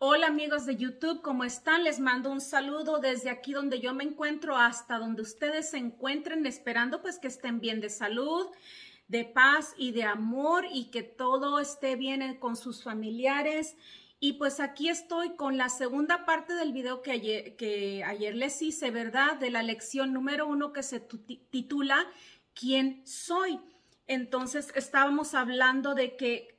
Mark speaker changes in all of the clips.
Speaker 1: Hola amigos de YouTube, ¿cómo están? Les mando un saludo desde aquí donde yo me encuentro hasta donde ustedes se encuentren, esperando pues que estén bien de salud, de paz y de amor y que todo esté bien con sus familiares. Y pues aquí estoy con la segunda parte del video que ayer, les hice, ¿verdad? De la lección número uno que se titula ¿Quién soy? Entonces estábamos hablando de que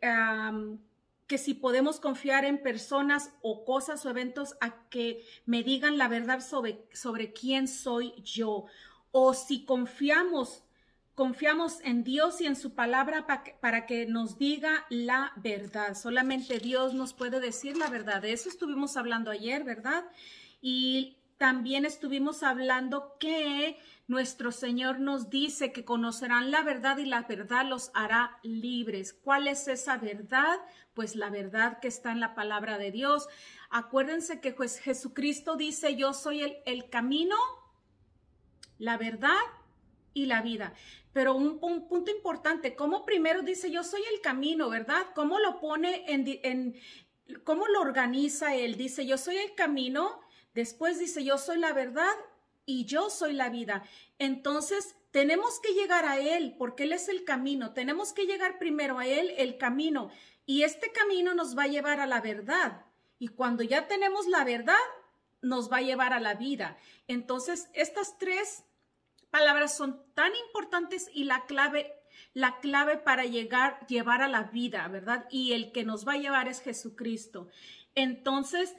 Speaker 1: que si podemos confiar en personas o cosas o eventos a que me digan la verdad sobre, quién soy yo, o si confiamos confiamos en Dios y en su palabra para que nos diga la verdad. Solamente Dios nos puede decir la verdad. De eso estuvimos hablando ayer, ¿verdad? Y también estuvimos hablando que nuestro Señor nos dice que conocerán la verdad y la verdad los hará libres. ¿Cuál es esa verdad? Pues la verdad que está en la palabra de Dios. Acuérdense que Jesucristo dice, yo soy el, el camino, la verdad y la vida. Pero un, punto importante, ¿cómo primero dice yo soy el camino, verdad? ¿Cómo lo pone en, en, cómo lo organiza él? Dice yo soy el camino, después dice yo soy la verdad y yo soy la vida. Entonces, tenemos que llegar a Él porque Él es el camino. Tenemos que llegar primero a Él, el camino. Y este camino nos va a llevar a la verdad. Y cuando ya tenemos la verdad, nos va a llevar a la vida. Entonces, estas tres palabras son tan importantes y la clave la clave para llegar llevar a la vida, ¿verdad? Y el que nos va a llevar es Jesucristo. Entonces,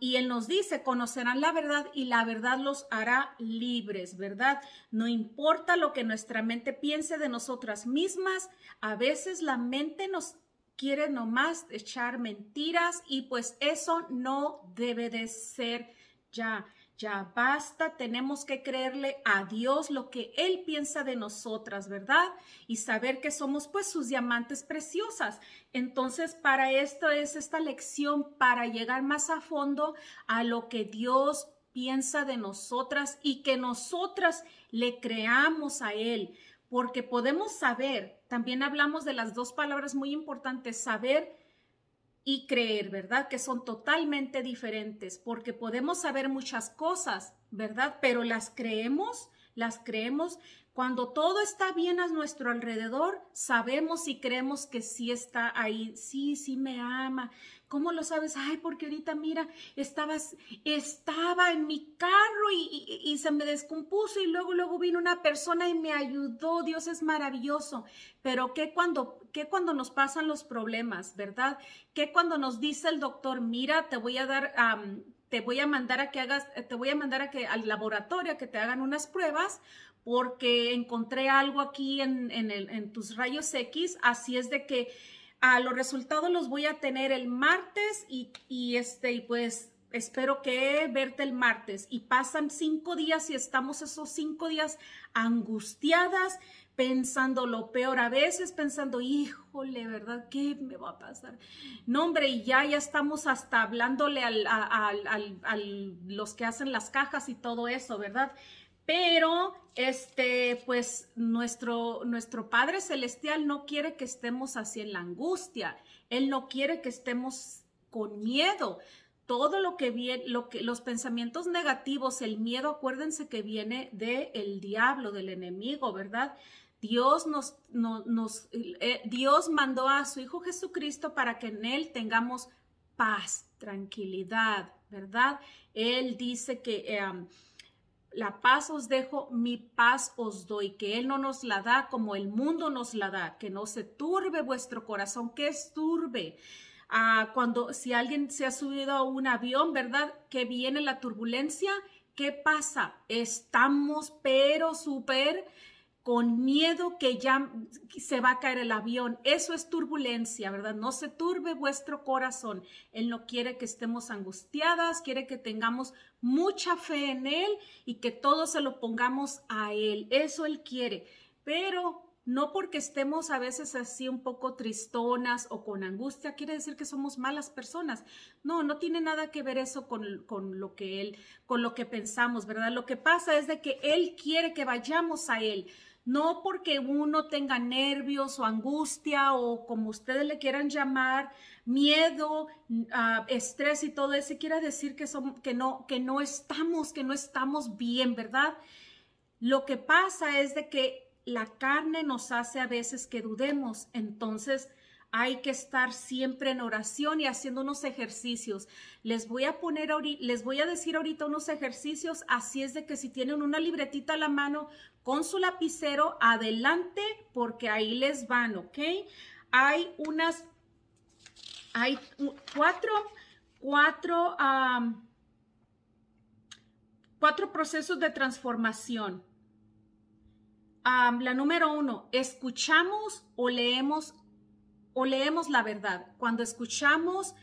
Speaker 1: y Él nos dice, conocerán la verdad y la verdad los hará libres, ¿verdad? No importa lo que nuestra mente piense de nosotras mismas, a veces la mente nos quiere nomás echar mentiras y pues eso no debe de ser ya. Ya basta, tenemos que creerle a Dios lo que Él piensa de nosotras, ¿verdad? Y saber que somos pues sus diamantes preciosas. Entonces, para esto es esta lección, para llegar más a fondo a lo que Dios piensa de nosotras y que nosotras le creamos a Él, porque podemos saber, también hablamos de las dos palabras muy importantes, saber y creer, ¿verdad? Que son totalmente diferentes, porque podemos saber muchas cosas, ¿verdad? Pero las creemos, las creemos cuando todo está bien a nuestro alrededor, sabemos y creemos que sí está ahí, sí, sí me ama. ¿Cómo lo sabes? Ay, porque ahorita mira, estabas, estaba en mi carro y, se me descompuso y luego, luego vino una persona y me ayudó. Dios es maravilloso. Pero ¿qué cuando, qué cuando nos pasan los problemas, verdad? ¿Qué cuando nos dice el doctor, mira, te voy a dar... te voy a mandar a que hagas, te voy a mandar a que al laboratorio a que te hagan unas pruebas porque encontré algo aquí en, en, tus rayos X, así es de que a ah, los resultados los voy a tener el martes y, y este, y pues espero que verte el martes. Y pasan cinco días y estamos esos cinco días angustiadas, pensando lo peor, a veces pensando, híjole, ¿verdad? ¿Qué me va a pasar? No, hombre, y ya, ya estamos hasta hablándole a al, al, al, los que hacen las cajas y todo eso, ¿verdad? pero este, pues nuestro, nuestro Padre Celestial no quiere que estemos así en la angustia, Él no quiere que estemos con miedo. Todo lo que viene, lo que, los pensamientos negativos, el miedo, acuérdense que viene del el diablo, del enemigo, ¿verdad? Dios nos, nos, eh, Dios mandó a su Hijo Jesucristo para que en Él tengamos paz, tranquilidad, ¿verdad? Él dice que eh, la paz os dejo, mi paz os doy, que Él no nos la da como el mundo nos la da, que no se turbe vuestro corazón, que es turbe. Ah, cuando si alguien se ha subido a un avión, ¿verdad? Que viene la turbulencia, ¿qué pasa? Estamos pero súper con miedo que ya se va a caer el avión. Eso es turbulencia, ¿verdad? No se turbe vuestro corazón. Él no quiere que estemos angustiadas, quiere que tengamos mucha fe en Él y que todo se lo pongamos a Él. Eso Él quiere. Pero no porque estemos a veces así un poco tristonas o con angustia, quiere decir que somos malas personas. No, no tiene nada que ver eso con, con, lo que él, con lo que pensamos, ¿verdad? Lo que pasa es de que él quiere que vayamos a él no porque uno tenga nervios o angustia o como ustedes le quieran llamar, miedo, ah, estrés y todo eso, quiere decir que, que, no, que no estamos, que no estamos bien, ¿verdad? Lo que pasa es de que la carne nos hace a veces que dudemos, entonces hay que estar siempre en oración y haciendo unos ejercicios. Les voy a poner les voy a decir ahorita unos ejercicios, así es de que si tienen una libretita a la mano con su lapicero, adelante porque ahí les van, ¿ok? Hay unas, hay cuatro, cuatro, cuatro procesos de transformación. la número uno, escuchamos o leemos o leemos la verdad. Cuando escuchamos,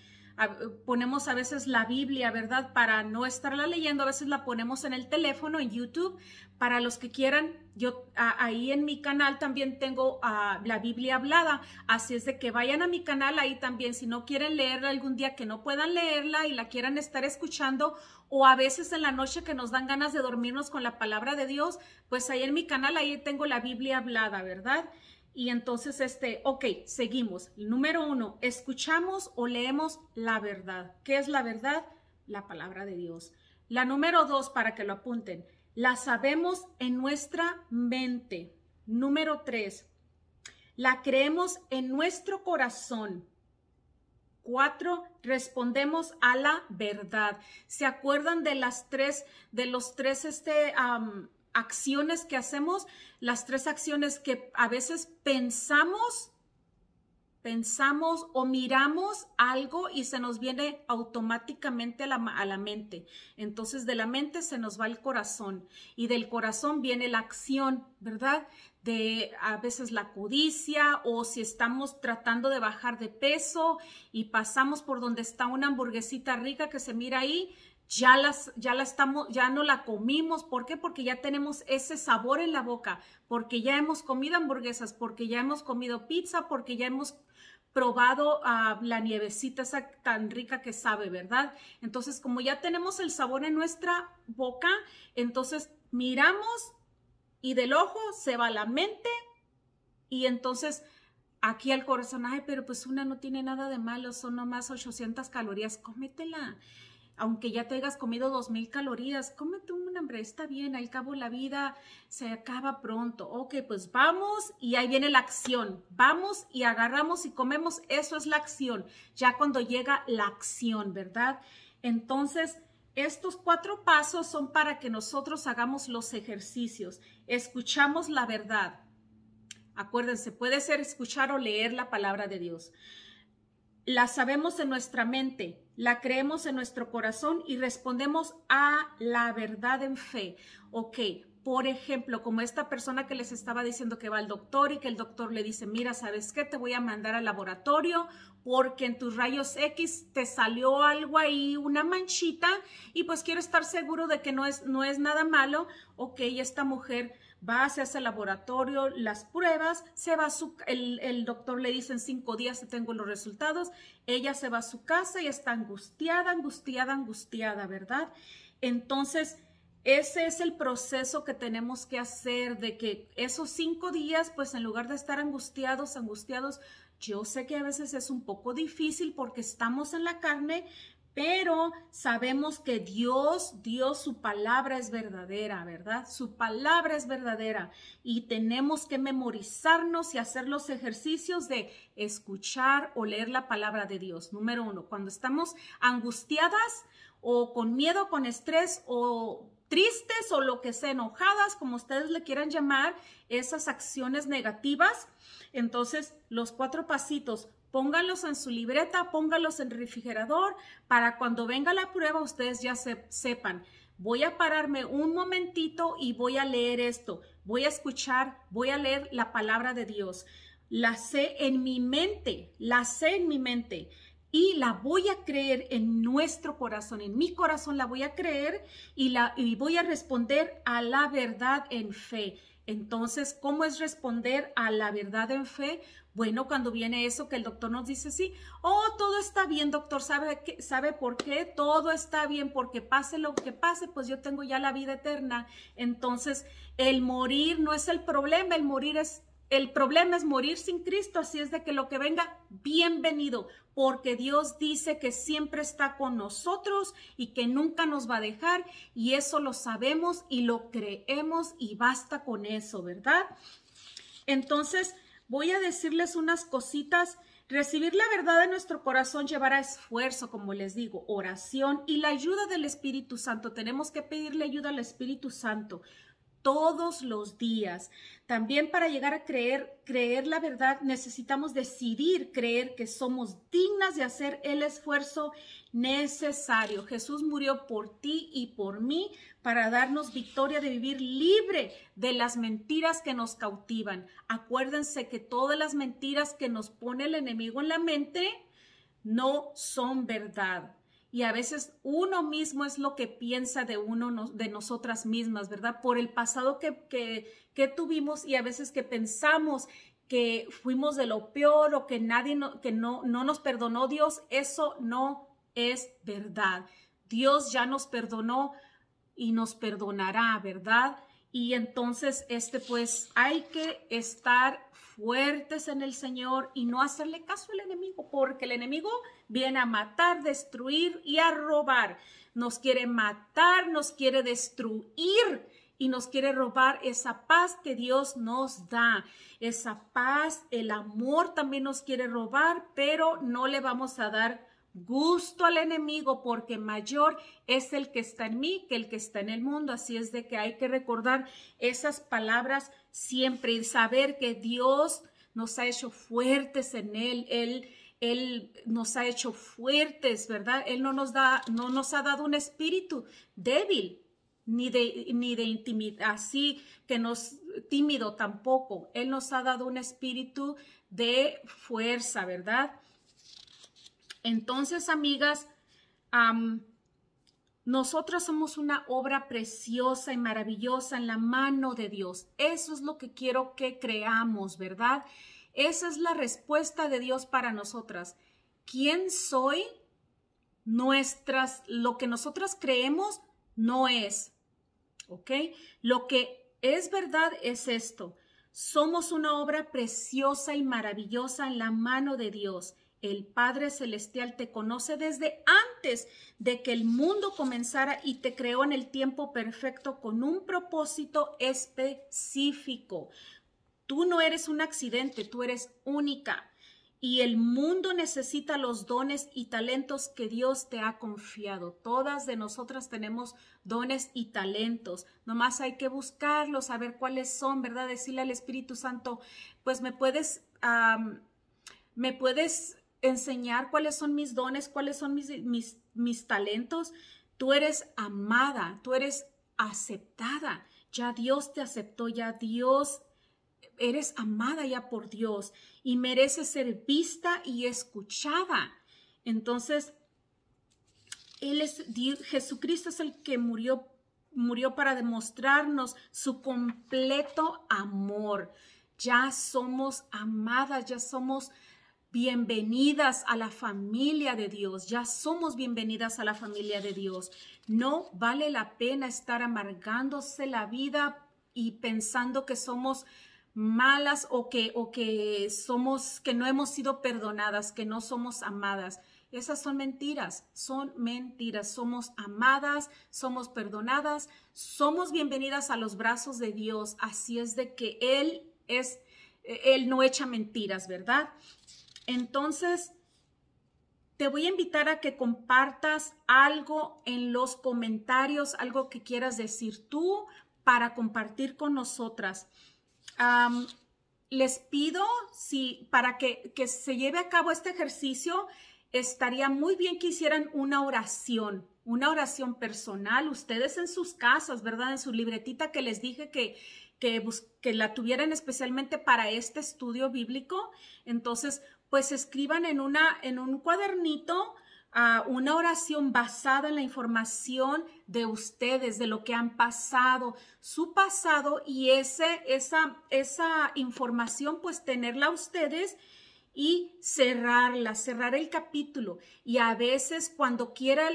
Speaker 1: ponemos a veces la Biblia, ¿verdad? Para no estarla leyendo, a veces la ponemos en el teléfono, en YouTube. Para los que quieran, yo ahí en mi canal también tengo ah, la Biblia hablada. Así es de que vayan a mi canal ahí también. Si no quieren leerla algún día que no puedan leerla y la quieran estar escuchando, o a veces en la noche que nos dan ganas de dormirnos con la palabra de Dios, pues ahí en mi canal ahí tengo la Biblia hablada, ¿verdad? Y entonces, este, ok, seguimos. Número uno, escuchamos o leemos la verdad. ¿Qué es la verdad? La palabra de Dios. La número dos, para que lo apunten, la sabemos en nuestra mente. Número tres, la creemos en nuestro corazón. Cuatro, respondemos a la verdad. ¿Se acuerdan de las tres, de los tres, este, acciones que hacemos, las tres acciones que a veces pensamos, pensamos o miramos algo y se nos viene automáticamente a la, mente. Entonces de la mente se nos va el corazón y del corazón viene la acción, ¿verdad? de a veces la codicia o si estamos tratando de bajar de peso y pasamos por donde está una hamburguesita rica que se mira ahí, ya las ya la estamos ya no la comimos, ¿por qué? Porque ya tenemos ese sabor en la boca, porque ya hemos comido hamburguesas, porque ya hemos comido pizza, porque ya hemos probado ah, la nievecita esa tan rica que sabe, ¿verdad? Entonces, como ya tenemos el sabor en nuestra boca, entonces miramos y del ojo se va la mente y entonces aquí al corazón, ay, pero pues una no tiene nada de malo, son nomás 800 calorías, cómetela aunque ya te hayas comido dos mil calorías, cómete un hambre, está bien, al cabo la vida se acaba pronto. Ok, pues vamos y ahí viene la acción. Vamos y agarramos y comemos, eso es la acción. Ya cuando llega la acción, ¿verdad? Entonces, estos cuatro pasos son para que nosotros hagamos los ejercicios, escuchamos la verdad. Acuérdense, puede ser escuchar o leer la palabra de Dios la sabemos en nuestra mente, la creemos en nuestro corazón y respondemos a la verdad en fe. Ok, por ejemplo, como esta persona que les estaba diciendo que va al doctor y que el doctor le dice, mira, ¿sabes qué? Te voy a mandar al laboratorio porque en tus rayos X te salió algo ahí, una manchita, y pues quiero estar seguro de que no es, no es nada malo. Ok, esta mujer va, se hace laboratorio, las pruebas, se va su, el, doctor le dice en cinco días tengo los resultados, ella se va a su casa y está angustiada, angustiada, angustiada, ¿verdad? Entonces, ese es el proceso que tenemos que hacer, de que esos cinco días, pues en lugar de estar angustiados, angustiados, yo sé que a veces es un poco difícil porque estamos en la carne, pero sabemos que Dios Dios, su palabra es verdadera, ¿verdad? Su palabra es verdadera y tenemos que memorizarnos y hacer los ejercicios de escuchar o leer la palabra de Dios. Número uno, cuando estamos angustiadas o con miedo, con estrés o tristes o lo que sea, enojadas, como ustedes le quieran llamar, esas acciones negativas. Entonces, los cuatro pasitos, Pónganlos en su libreta, pónganlos en el refrigerador para cuando venga la prueba ustedes ya se, sepan. Voy a pararme un momentito y voy a leer esto. Voy a escuchar, voy a leer la palabra de Dios. La sé en mi mente, la sé en mi mente y la voy a creer en nuestro corazón, en mi corazón la voy a creer y, la, y voy a responder a la verdad en fe. Entonces, ¿cómo es responder a la verdad en fe? Bueno, cuando viene eso que el doctor nos dice, sí, oh, todo está bien, doctor, ¿sabe, sabe por qué? Todo está bien, porque pase lo que pase, pues yo tengo ya la vida eterna. Entonces, el morir no es el problema, el morir es el problema es morir sin Cristo, así es de que lo que venga, bienvenido, porque Dios dice que siempre está con nosotros y que nunca nos va a dejar, y eso lo sabemos y lo creemos y basta con eso, ¿verdad? Entonces, voy a decirles unas cositas. Recibir la verdad de nuestro corazón llevará esfuerzo, como les digo, oración y la ayuda del Espíritu Santo. Tenemos que pedirle ayuda al Espíritu Santo todos los días. También para llegar a creer, creer la verdad, necesitamos decidir creer que somos dignas de hacer el esfuerzo necesario. Jesús murió por ti y por mí para darnos victoria de vivir libre de las mentiras que nos cautivan. Acuérdense que todas las mentiras que nos pone el enemigo en la mente no son verdad y a veces uno mismo es lo que piensa de uno, de nosotras mismas, ¿verdad? Por el pasado que, que, que tuvimos y a veces que pensamos que fuimos de lo peor o que nadie, que no, no nos perdonó Dios, eso no es verdad. Dios ya nos perdonó y nos perdonará, ¿verdad? Y entonces, este, pues hay que estar fuertes en el Señor y no hacerle caso al enemigo, porque el enemigo viene a matar, destruir y a robar. Nos quiere matar, nos quiere destruir y nos quiere robar esa paz que Dios nos da. Esa paz, el amor también nos quiere robar, pero no le vamos a dar gusto al enemigo, porque mayor es el que está en mí que el que está en el mundo. Así es de que hay que recordar esas palabras siempre y saber que Dios nos ha hecho fuertes en Él. Él, él nos ha hecho fuertes, ¿verdad? Él no nos, da, no nos ha dado un espíritu débil, ni de, ni de intimidad, así que nos, tímido tampoco. Él nos ha dado un espíritu de fuerza, ¿verdad? Entonces, amigas, nosotros nosotras somos una obra preciosa y maravillosa en la mano de Dios. Eso es lo que quiero que creamos, ¿verdad? Esa es la respuesta de Dios para nosotras. ¿Quién soy? Nuestras, lo que nosotras creemos no es, ¿ok? Lo que es verdad es esto. Somos una obra preciosa y maravillosa en la mano de Dios. El Padre Celestial te conoce desde antes de que el mundo comenzara y te creó en el tiempo perfecto con un propósito específico. Tú no eres un accidente, tú eres única. Y el mundo necesita los dones y talentos que Dios te ha confiado. Todas de nosotras tenemos dones y talentos. Nomás hay que buscarlos, saber cuáles son, ¿verdad? Decirle al Espíritu Santo, pues me puedes, me puedes enseñar cuáles son mis dones, cuáles son mis, mis, talentos. Tú eres amada, tú eres aceptada. Ya Dios te aceptó, ya Dios eres amada ya por Dios y mereces ser vista y escuchada. Entonces, él es Jesucristo es el que murió murió para demostrarnos su completo amor. Ya somos amadas, ya somos bienvenidas a la familia de Dios. Ya somos bienvenidas a la familia de Dios. No vale la pena estar amargándose la vida y pensando que somos malas o que, o que somos, que no hemos sido perdonadas, que no somos amadas. Esas son mentiras, son mentiras. Somos amadas, somos perdonadas, somos bienvenidas a los brazos de Dios. Así es de que Él es, Él no echa mentiras, ¿verdad? Entonces, te voy a invitar a que compartas algo en los comentarios, algo que quieras decir tú para compartir con nosotras. les pido, si para que, que se lleve a cabo este ejercicio, estaría muy bien que hicieran una oración, una oración personal, ustedes en sus casas, ¿verdad? En su libretita que les dije que, que la tuvieran especialmente para este estudio bíblico. Entonces, pues escriban en, una, en un cuadernito ah, una oración basada en la información de ustedes, de lo que han pasado, su pasado y ese, esa, esa información, pues tenerla ustedes y cerrarla, cerrar el capítulo. Y a veces cuando quiera,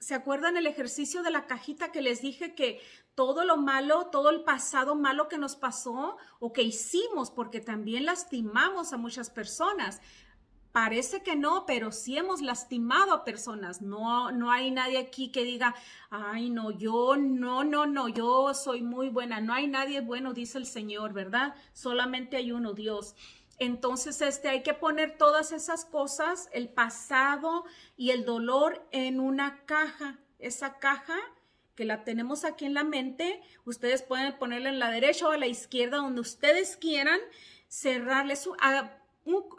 Speaker 1: ¿Se acuerdan el ejercicio de la cajita que les dije que todo lo malo, todo el pasado malo que nos pasó o que hicimos, porque también lastimamos a muchas personas? Parece que no, pero sí hemos lastimado a personas. No, no hay nadie aquí que diga, ay, no, yo, no, no, no, yo soy muy buena. No hay nadie bueno, dice el Señor, ¿verdad? Solamente hay uno, Dios. Entonces, este, hay que poner todas esas cosas, el pasado y el dolor en una caja. Esa caja que la tenemos aquí en la mente, ustedes pueden ponerla en la derecha o a la izquierda, donde ustedes quieran, cerrarles, su,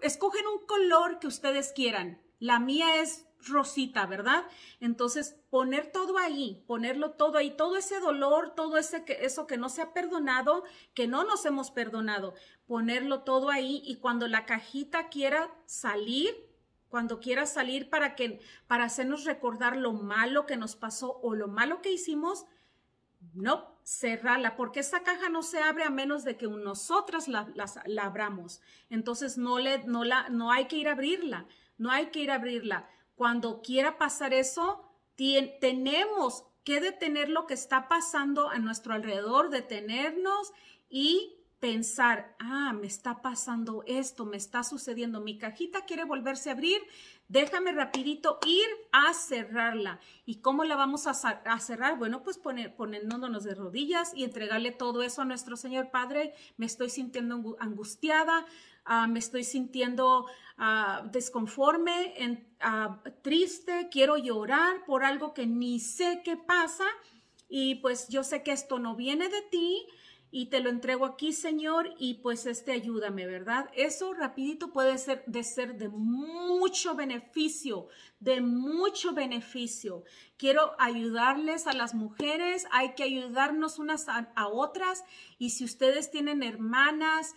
Speaker 1: escogen un color que ustedes quieran. La mía es rosita, ¿verdad? Entonces, poner todo ahí, ponerlo todo ahí, todo ese dolor, todo ese que, eso que no se ha perdonado, que no nos hemos perdonado, ponerlo todo ahí y cuando la cajita quiera salir, cuando quiera salir para que para hacernos recordar lo malo que nos pasó o lo malo que hicimos, no, cerrarla, porque esa caja no se abre a menos de que nosotras la, abramos. Entonces no, le, no, no hay que ir a abrirla, no hay que ir a abrirla. Cuando quiera pasar eso, tenemos que detener lo que está pasando a nuestro alrededor, detenernos y pensar, ah, me está pasando esto, me está sucediendo, mi cajita quiere volverse a abrir, déjame rapidito ir a cerrarla. ¿Y cómo la vamos a, cerrar? Bueno, pues poner, poniéndonos de rodillas y entregarle todo eso a nuestro Señor Padre, me estoy sintiendo angustiada, Ah, me estoy sintiendo ah, desconforme, ah, triste, quiero llorar por algo que ni sé qué pasa y pues yo sé que esto no viene de ti y te lo entrego aquí, Señor, y pues este ayúdame, ¿verdad? Eso rapidito puede ser de ser de mucho beneficio, de mucho beneficio. Quiero ayudarles a las mujeres, hay que ayudarnos unas a, a otras y si ustedes tienen hermanas,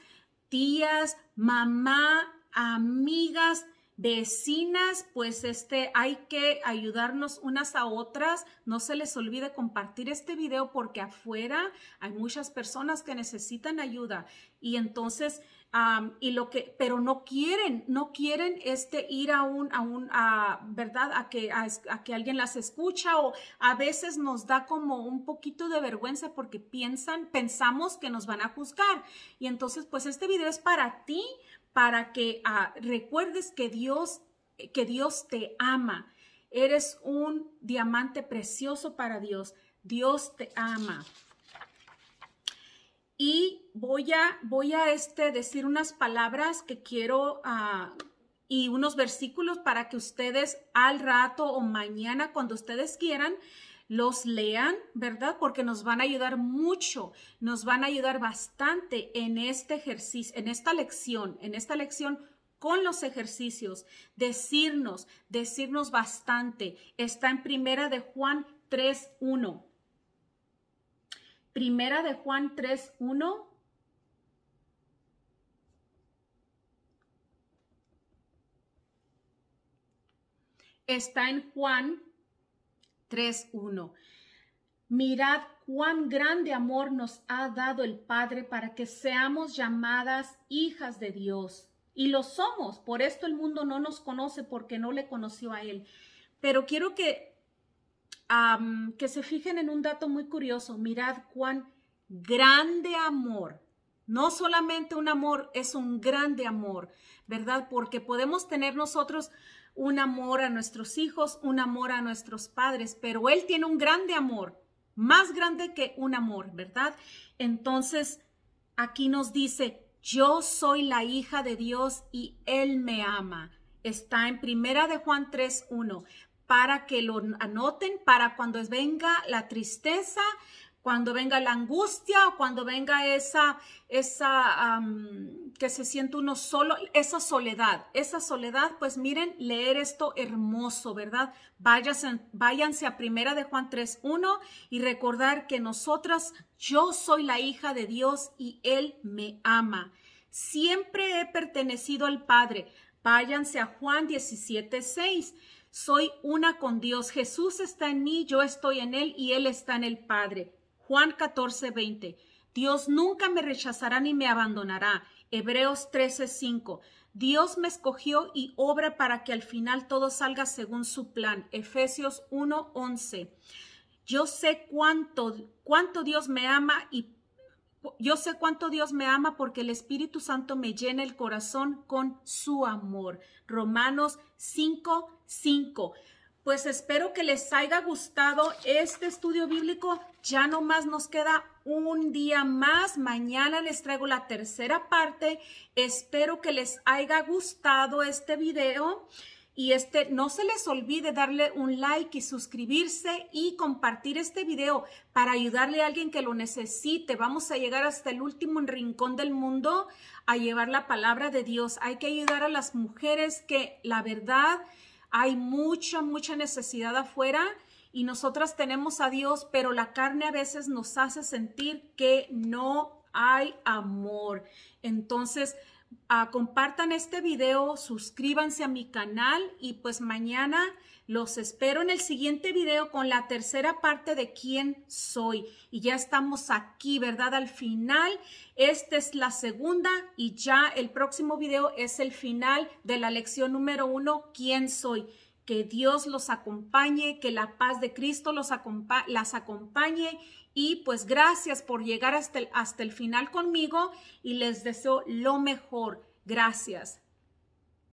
Speaker 1: tías, mamá, amigas, vecinas, pues este, hay que ayudarnos unas a otras. No se les olvide compartir este video porque afuera hay muchas personas que necesitan ayuda. Y entonces y lo que, pero no quieren, no quieren este ir a un, a un, a, verdad, a que, a, que alguien las escucha o a veces nos da como un poquito de vergüenza porque piensan, pensamos que nos van a juzgar. Y entonces, pues este video es para ti, para que ah, recuerdes que Dios, que Dios te ama. Eres un diamante precioso para Dios. Dios te ama y voy a, voy a este, decir unas palabras que quiero ah, y unos versículos para que ustedes al rato o mañana, cuando ustedes quieran, los lean, ¿verdad? Porque nos van a ayudar mucho, nos van a ayudar bastante en este ejercicio, en esta lección, en esta lección con los ejercicios, decirnos, decirnos bastante. Está en primera de Juan 3.1. Primera de Juan 31 Está en Juan 3.1. Mirad cuán grande amor nos ha dado el Padre para que seamos llamadas hijas de Dios. Y lo somos. Por esto el mundo no nos conoce porque no le conoció a Él. Pero quiero que que se fijen en un dato muy curioso. Mirad cuán grande amor. No solamente un amor, es un grande amor, ¿verdad? Porque podemos tener nosotros un amor a nuestros hijos, un amor a nuestros padres, pero Él tiene un grande amor, más grande que un amor, ¿verdad? Entonces, aquí nos dice, yo soy la hija de Dios y Él me ama. Está en Primera de Juan 3.1 para que lo anoten, para cuando venga la tristeza, cuando venga la angustia cuando venga esa, esa que se siente uno solo, esa soledad, esa soledad, pues miren, leer esto hermoso, ¿verdad? Váyanse, a Primera de Juan 3.1 y recordar que nosotras, yo soy la hija de Dios y Él me ama. Siempre he pertenecido al Padre. Váyanse a Juan 17.6. Soy una con Dios. Jesús está en mí, yo estoy en Él y Él está en el Padre. Juan 14, 20. Dios nunca me rechazará ni me abandonará. Hebreos 13, 5. Dios me escogió y obra para que al final todo salga según su plan. Efesios 1, 11. Yo sé cuánto, cuánto Dios me ama y yo sé cuánto Dios me ama porque el Espíritu Santo me llena el corazón con su amor. Romanos 5, 5. Pues espero que les haya gustado este estudio bíblico. Ya no más nos queda un día más. Mañana les traigo la tercera parte. Espero que les haya gustado este video y este, no se les olvide darle un like y suscribirse y compartir este video para ayudarle a alguien que lo necesite. Vamos a llegar hasta el último rincón del mundo a llevar la palabra de Dios. Hay que ayudar a las mujeres que la verdad hay mucha, mucha necesidad afuera y nosotras tenemos a Dios, pero la carne a veces nos hace sentir que no hay amor. Entonces, compartan este video, suscríbanse a mi canal y pues mañana los espero en el siguiente video con la tercera parte de quién soy. Y ya estamos aquí, ¿verdad? Al final, esta es la segunda y ya el próximo video es el final de la lección número uno, quién soy. Que Dios los acompañe, que la paz de Cristo los las acompañe y pues gracias por llegar hasta el, hasta el final conmigo y les deseo lo mejor. Gracias.